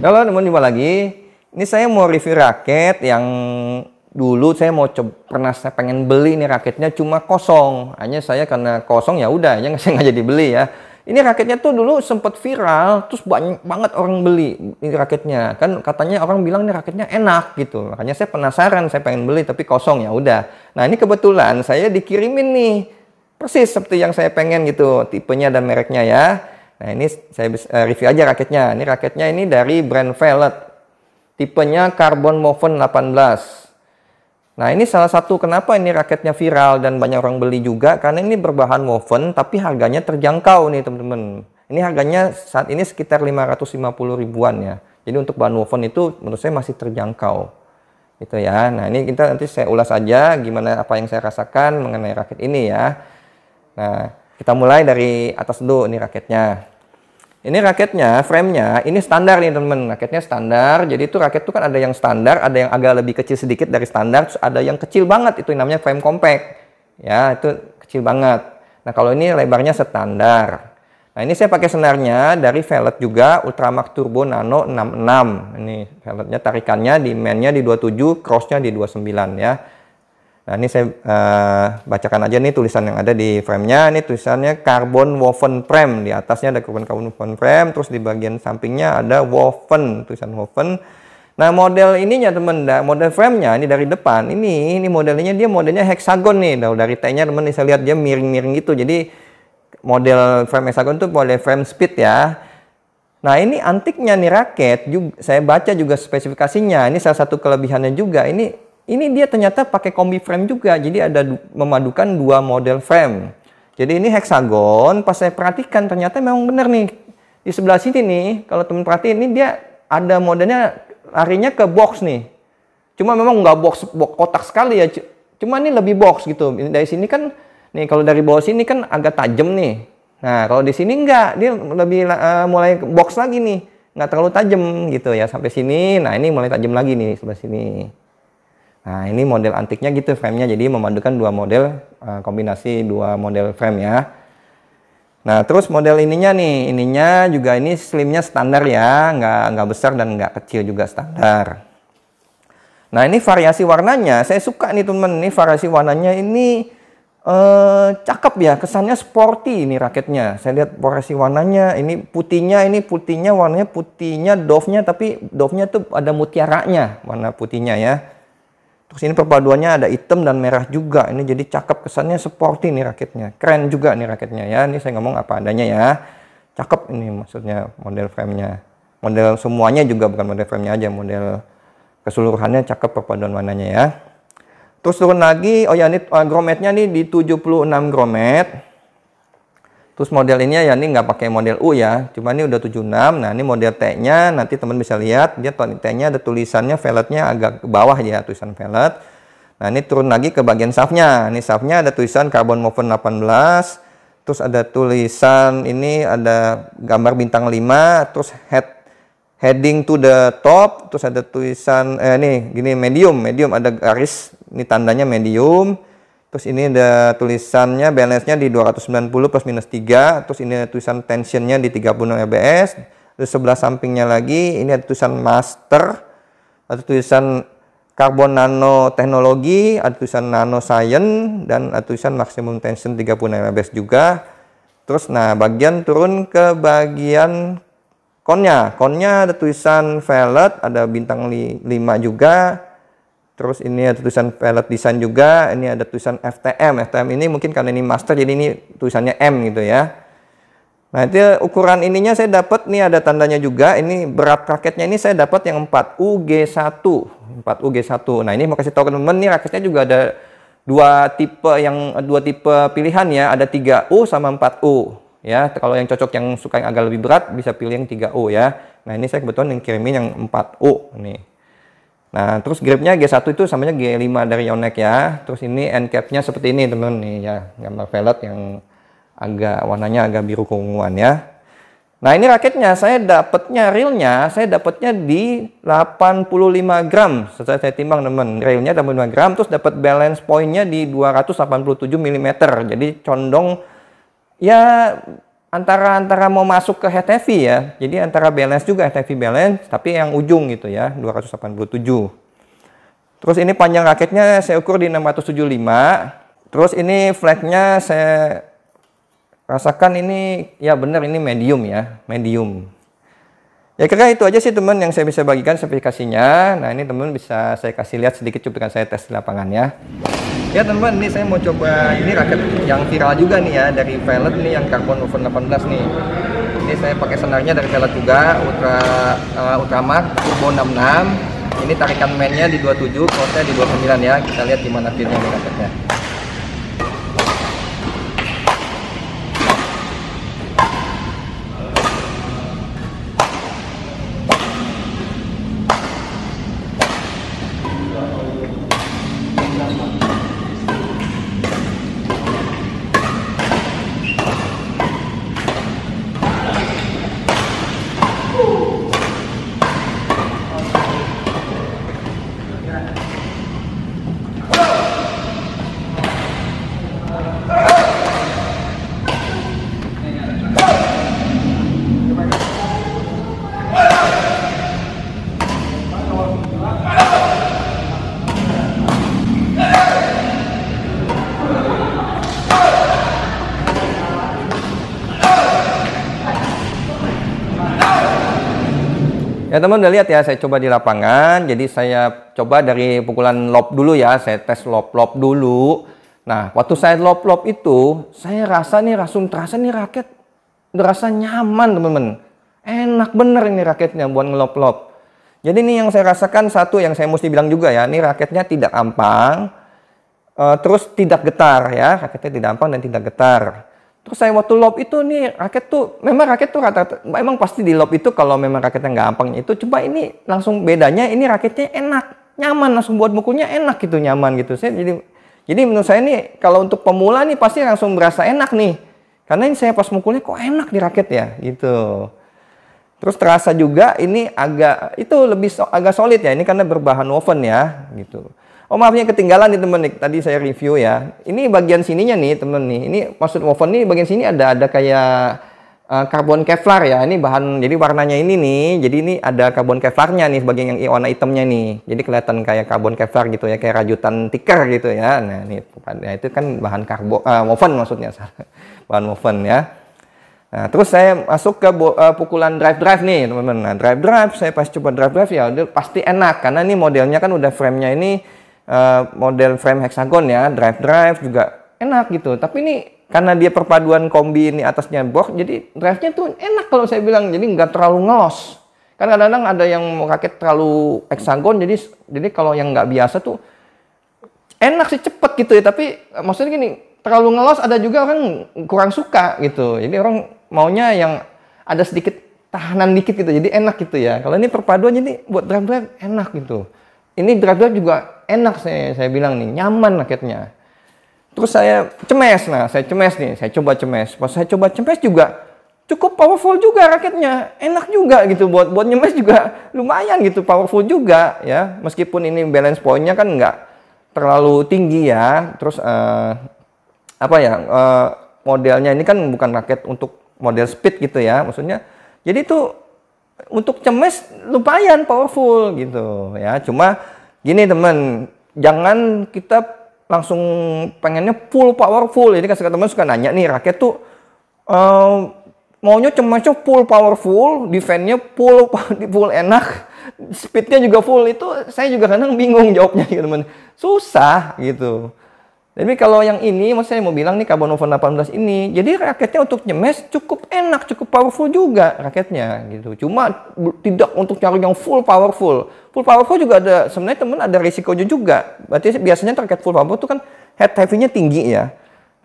Halo teman jumpa lagi. Ini saya mau review raket yang dulu saya mau coba, pernah saya pengen beli ini raketnya cuma kosong. Hanya saya karena kosong ya udah, hanya saya nggak jadi beli ya. Ini raketnya tuh dulu sempat viral, terus banyak banget orang beli ini raketnya. Kan katanya orang bilang ini raketnya enak gitu. Makanya saya penasaran, saya pengen beli tapi kosong ya udah. Nah ini kebetulan saya dikirimin nih persis seperti yang saya pengen gitu, tipenya dan mereknya ya. Nah ini saya eh, review aja raketnya. Ini raketnya ini dari brand Velvet Tipenya Carbon Moven 18. Nah ini salah satu kenapa ini raketnya viral dan banyak orang beli juga. Karena ini berbahan Moven tapi harganya terjangkau nih teman-teman. Ini harganya saat ini sekitar 550 ribuan ya. Jadi untuk bahan Moven itu menurut saya masih terjangkau. Gitu ya. Nah ini kita nanti saya ulas aja gimana apa yang saya rasakan mengenai raket ini ya. Nah kita mulai dari atas dulu ini raketnya. Ini raketnya, framenya, ini standar nih teman-teman. Raketnya standar, jadi itu raket tuh kan ada yang standar, ada yang agak lebih kecil sedikit dari standar, terus ada yang kecil banget, itu namanya frame compact. Ya, itu kecil banget. Nah, kalau ini lebarnya standar. Nah, ini saya pakai senarnya dari Velet juga, Ultramax Turbo Nano 66. Ini Veletnya tarikannya di mainnya di 27, crossnya di 29 ya. Nah, ini saya uh, bacakan aja nih tulisan yang ada di framenya. Ini tulisannya carbon woven frame. Di atasnya ada carbon carbon woven frame, terus di bagian sampingnya ada woven, tulisan woven. Nah, model ininya teman, model framenya ini dari depan. Ini ini modelnya dia modelnya hexagon nih. Dari T-nya teman bisa lihat dia miring-miring gitu. Jadi model frame hexagon itu model frame speed ya. Nah ini antiknya nih raket, saya baca juga spesifikasinya. Ini salah satu kelebihannya juga. Ini ini dia ternyata pakai kombi frame juga, jadi ada memadukan dua model frame. Jadi ini hexagon, pas saya perhatikan ternyata memang benar nih. Di sebelah sini nih, kalau teman perhatiin ini dia ada modelnya larinya ke box nih. Cuma memang nggak box, box kotak sekali ya, cuma ini lebih box gitu. Dari sini kan, nih kalau dari bawah sini kan agak tajam nih. Nah kalau di sini enggak, dia lebih uh, mulai box lagi nih, nggak terlalu tajam gitu ya sampai sini. Nah ini mulai tajam lagi nih sebelah sini. Nah, ini model antiknya gitu frame-nya jadi memadukan dua model, eh, kombinasi dua model frame ya. Nah, terus model ininya nih, ininya juga ini slimnya standar ya, nggak, nggak besar dan nggak kecil juga standar. Nah, ini variasi warnanya, saya suka nih temen, ini variasi warnanya ini eh, cakep ya, kesannya sporty ini raketnya. Saya lihat variasi warnanya, ini putihnya, ini putihnya, warnanya putihnya, dove-nya, tapi dove-nya tuh ada mutiaranya, warna putihnya ya. Terus ini perpaduannya ada hitam dan merah juga. Ini jadi cakep kesannya sporty nih raketnya. Keren juga nih raketnya ya. Ini saya ngomong apa adanya ya. Cakep ini maksudnya model framenya. Model semuanya juga bukan model framenya aja. Model keseluruhannya cakep perpaduan warnanya ya. Terus turun lagi. Oh ya ini uh, eh, grometnya nih di 76 gromet. Terus model ini ya ini nggak pakai model U ya, cuma ini udah 76. Nah ini model T-nya, nanti teman bisa lihat dia T-nya ada tulisannya velletnya agak ke bawah ya tulisan velet. Nah ini turun lagi ke bagian shaft-nya. Ini shaft-nya ada tulisan carbon movement 18, terus ada tulisan ini ada gambar bintang 5, terus head heading to the top, terus ada tulisan eh ini gini medium, medium ada garis ini tandanya medium Terus ini ada tulisannya balance-nya di 290 plus minus 3. Terus ini ada tulisan tension-nya di 36 lbs. Terus sebelah sampingnya lagi ini ada tulisan master atau tulisan karbon nanoteknologi, ada tulisan nanoscience dan ada tulisan maximum tension 36 lbs juga. Terus nah bagian turun ke bagian konnya. Konnya ada tulisan velvet, ada bintang 5 juga Terus ini ada tulisan pellet design juga, ini ada tulisan FTM. FTM ini mungkin karena ini master jadi ini tulisannya M gitu ya. Nah, itu ukuran ininya saya dapat nih ada tandanya juga. Ini berat raketnya ini saya dapat yang 4 UG1. 4 UG1. Nah, ini mau kasih tahu ke teman nih raketnya juga ada dua tipe yang dua tipe pilihan ya, ada 3U sama 4U ya. Kalau yang cocok yang suka yang agak lebih berat bisa pilih yang 3U ya. Nah, ini saya kebetulan yang kirimin yang 4U nih. Nah, terus gripnya G1 itu samanya G5 dari Yonex ya. Terus ini end cap seperti ini, teman-teman. Nih ya, gambar velg yang agak warnanya agak biru keunguan ya. Nah, ini raketnya saya dapatnya realnya, saya dapatnya di 85 gram. Setelah saya timbang, teman. teman reel-nya 85 gram, terus dapat balance point-nya di 287 mm. Jadi condong ya antara antara mau masuk ke head heavy ya. Jadi antara balance juga head heavy balance tapi yang ujung gitu ya, 287. Terus ini panjang raketnya saya ukur di 675. Terus ini flagnya saya rasakan ini ya benar ini medium ya, medium. Ya kira itu aja sih teman yang saya bisa bagikan spesifikasinya. Nah ini teman bisa saya kasih lihat sedikit cuplikan saya tes di lapangan ya. Ya teman-teman, ini saya mau coba ini raket yang viral juga nih ya dari Velet nih yang carbon oven 18 nih. Ini saya pakai senarnya dari Velvet juga Ultra uh, eh, Ultramark Turbo 66. Ini tarikan mainnya di 27, kosnya di 29 ya. Kita lihat gimana fitnya raketnya. Ya teman udah lihat ya, saya coba di lapangan. Jadi saya coba dari pukulan lob dulu ya, saya tes lob-lob dulu. Nah, waktu saya lob-lob itu, saya rasa nih rasum terasa nih raket terasa nyaman teman-teman. Enak bener ini raketnya buat ngelop-lop. Jadi ini yang saya rasakan satu yang saya mesti bilang juga ya, ini raketnya tidak ampang, eh, terus tidak getar ya, raketnya tidak ampang dan tidak getar. Terus saya waktu lob itu nih raket tuh memang raket tuh rata, -rata emang pasti di lob itu kalau memang raketnya nggak gampang itu coba ini langsung bedanya ini raketnya enak nyaman langsung buat mukulnya enak gitu nyaman gitu saya jadi jadi menurut saya nih kalau untuk pemula nih pasti langsung berasa enak nih karena ini saya pas mukulnya kok enak di raket ya gitu terus terasa juga ini agak itu lebih agak solid ya ini karena berbahan woven ya gitu Oh maafnya ketinggalan nih temen nih. Tadi saya review ya. Ini bagian sininya nih temen nih. Ini maksud woven nih bagian sini ada ada kayak uh, karbon kevlar ya. Ini bahan jadi warnanya ini nih. Jadi ini ada karbon kevlarnya nih bagian yang warna itemnya nih. Jadi kelihatan kayak karbon kevlar gitu ya kayak rajutan tikar gitu ya. Nah, ini nah, itu kan bahan karbon uh, eh, woven maksudnya. bahan woven ya. Nah, terus saya masuk ke uh, pukulan drive-drive nih, teman-teman. Nah, drive-drive, saya pas coba drive-drive ya pasti enak karena ini modelnya kan udah frame-nya ini uh, model frame hexagon ya, drive-drive juga enak gitu. Tapi ini karena dia perpaduan kombi ini atasnya box, jadi drive-nya tuh enak kalau saya bilang, jadi nggak terlalu ngos Kan kadang-kadang ada yang mau kaget terlalu hexagon, jadi jadi kalau yang nggak biasa tuh enak sih cepet gitu ya, tapi eh, maksudnya gini, terlalu ngelos ada juga orang kurang suka gitu. Jadi orang maunya yang ada sedikit tahanan dikit gitu, jadi enak gitu ya. Kalau ini perpaduan jadi buat drive-drive enak gitu ini drive juga enak saya saya bilang nih nyaman raketnya terus saya cemes nah saya cemes nih saya coba cemes pas saya coba cemes juga cukup powerful juga raketnya enak juga gitu buat buat nyemes juga lumayan gitu powerful juga ya meskipun ini balance pointnya kan nggak terlalu tinggi ya terus uh, apa ya uh, modelnya ini kan bukan raket untuk model speed gitu ya maksudnya jadi itu untuk cemes lumayan powerful gitu ya cuma gini teman jangan kita langsung pengennya full powerful Ini kan teman suka nanya nih rakyat tuh uh, maunya cemasnya full powerful defense-nya full full enak speednya juga full itu saya juga kadang bingung jawabnya gitu teman susah gitu jadi kalau yang ini, maksudnya mau bilang nih Carbonovan 18 ini, jadi raketnya untuk nyemes cukup enak, cukup powerful juga raketnya gitu. Cuma tidak untuk cari yang full powerful. Full powerful juga ada, sebenarnya teman ada risikonya juga. Berarti biasanya raket full powerful itu kan head heavy-nya tinggi ya.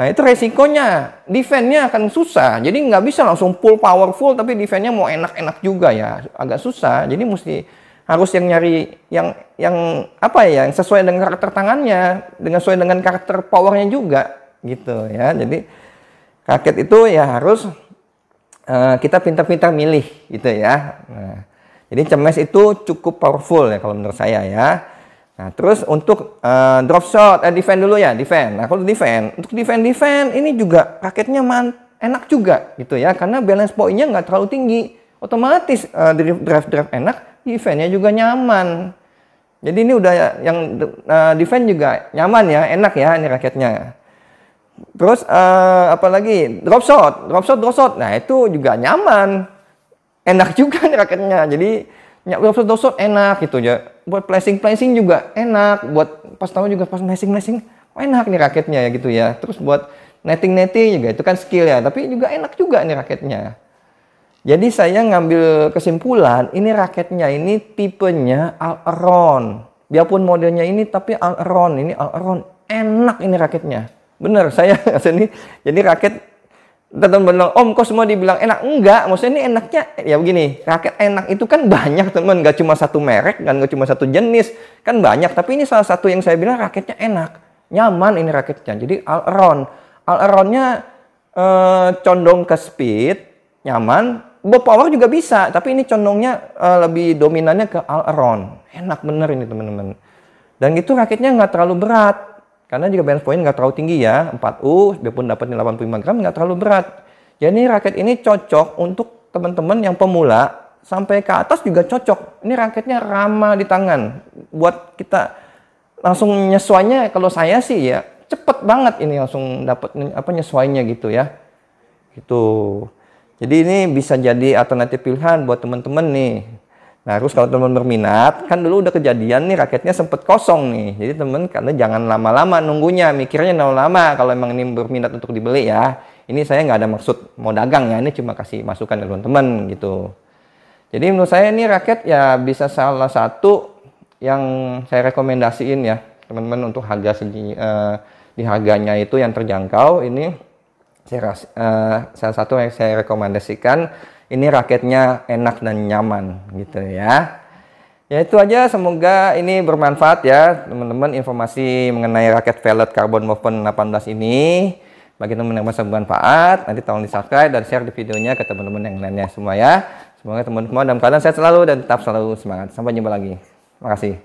Nah itu resikonya, defense-nya akan susah. Jadi nggak bisa langsung full powerful tapi defense-nya mau enak-enak juga ya. Agak susah, jadi mesti harus yang nyari yang yang apa ya yang sesuai dengan karakter tangannya dengan sesuai dengan karakter powernya juga gitu ya jadi raket itu ya harus uh, kita pintar-pintar milih gitu ya nah, jadi cemes itu cukup powerful ya kalau menurut saya ya nah terus untuk uh, drop shot eh, defend dulu ya defend nah kalau defend untuk defend defend ini juga raketnya man enak juga gitu ya karena balance pointnya nggak terlalu tinggi otomatis uh, eh, drive drive enak eventnya juga nyaman. Jadi ini udah yang uh, defense juga nyaman ya, enak ya ini raketnya. Terus uh, eh, apalagi drop shot, drop shot, drop shot. Nah itu juga nyaman, enak juga nih raketnya. Jadi drop shot, drop shot enak gitu ya. Buat placing, placing juga enak. Buat pas tahu juga pas placing, placing enak nih raketnya ya gitu ya. Terus buat netting, netting juga itu kan skill ya. Tapi juga enak juga nih raketnya. Jadi saya ngambil kesimpulan, ini raketnya ini tipenya Alron. Biarpun modelnya ini tapi Alron, ini Alron enak ini raketnya. Bener, saya sini jadi raket teman bilang om kok semua dibilang enak enggak maksudnya ini enaknya ya begini raket enak itu kan banyak teman nggak cuma satu merek dan nggak cuma satu jenis kan banyak tapi ini salah satu yang saya bilang raketnya enak nyaman ini raketnya jadi alron alronnya eh, condong ke speed nyaman berpower juga bisa, tapi ini condongnya uh, lebih dominannya ke all around. Enak bener ini teman-teman. Dan itu raketnya nggak terlalu berat, karena juga balance point nggak terlalu tinggi ya, 4U, biarpun dapatnya 85 gram nggak terlalu berat. Jadi raket ini cocok untuk teman-teman yang pemula, sampai ke atas juga cocok. Ini raketnya ramah di tangan, buat kita langsung nyesuainya kalau saya sih ya cepet banget ini langsung dapat apa nyesuainya gitu ya. Gitu. Jadi ini bisa jadi alternatif pilihan buat teman-teman nih. Nah, terus kalau teman berminat, kan dulu udah kejadian nih raketnya sempet kosong nih. Jadi teman karena jangan lama-lama nunggunya, mikirnya nol lama kalau emang ini berminat untuk dibeli ya. Ini saya nggak ada maksud mau dagang ya, ini cuma kasih masukan ke teman-teman gitu. Jadi menurut saya ini raket ya bisa salah satu yang saya rekomendasiin ya teman-teman untuk harga segi eh, di harganya itu yang terjangkau ini saya uh, salah satu yang saya rekomendasikan ini raketnya enak dan nyaman gitu ya ya itu aja semoga ini bermanfaat ya teman-teman informasi mengenai raket velvet carbon movement 18 ini bagi teman-teman yang merasa bermanfaat nanti tolong di subscribe dan share di videonya ke teman-teman yang lainnya semua ya semoga teman-teman dalam keadaan sehat selalu dan tetap selalu semangat sampai jumpa lagi terima kasih